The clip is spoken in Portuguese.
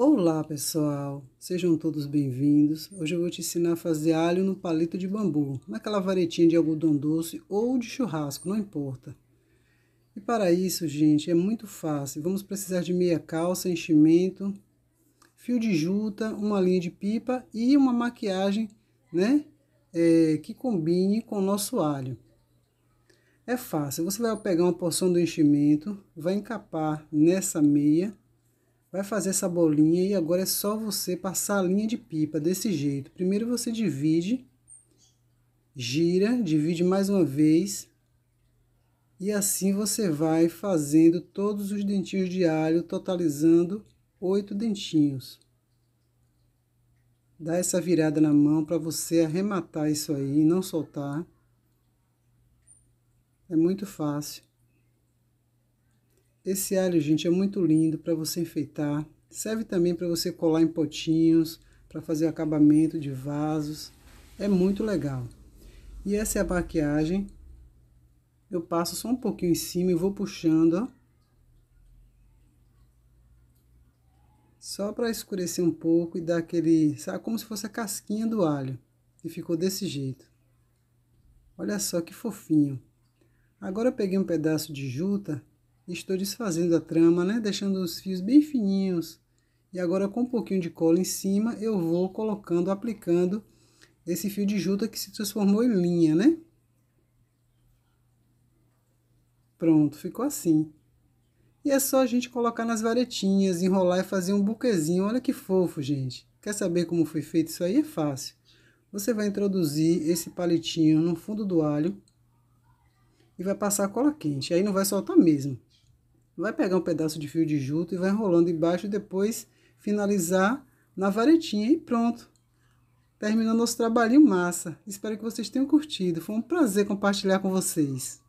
Olá pessoal, sejam todos bem-vindos. Hoje eu vou te ensinar a fazer alho no palito de bambu, naquela varetinha de algodão doce ou de churrasco, não importa. E para isso, gente, é muito fácil. Vamos precisar de meia calça, enchimento, fio de juta, uma linha de pipa e uma maquiagem, né, é, que combine com o nosso alho. É fácil, você vai pegar uma porção do enchimento, vai encapar nessa meia, vai fazer essa bolinha e agora é só você passar a linha de pipa desse jeito. Primeiro você divide, gira, divide mais uma vez e assim você vai fazendo todos os dentinhos de alho, totalizando oito dentinhos. Dá essa virada na mão para você arrematar isso aí e não soltar. É muito fácil. Esse alho, gente, é muito lindo para você enfeitar. Serve também para você colar em potinhos, para fazer acabamento de vasos. É muito legal. E essa é a maquiagem. Eu passo só um pouquinho em cima e vou puxando, ó. Só para escurecer um pouco e dar aquele... Sabe, como se fosse a casquinha do alho. E ficou desse jeito. Olha só que fofinho. Agora eu peguei um pedaço de juta Estou desfazendo a trama, né? Deixando os fios bem fininhos. E agora com um pouquinho de cola em cima, eu vou colocando, aplicando esse fio de juta que se transformou em linha, né? Pronto, ficou assim. E é só a gente colocar nas varetinhas, enrolar e fazer um buquezinho. Olha que fofo, gente. Quer saber como foi feito isso aí? É fácil. Você vai introduzir esse palitinho no fundo do alho e vai passar cola quente. Aí não vai soltar mesmo vai pegar um pedaço de fio de juto e vai enrolando embaixo e depois finalizar na varetinha e pronto. Terminando nosso trabalhinho massa. Espero que vocês tenham curtido. Foi um prazer compartilhar com vocês.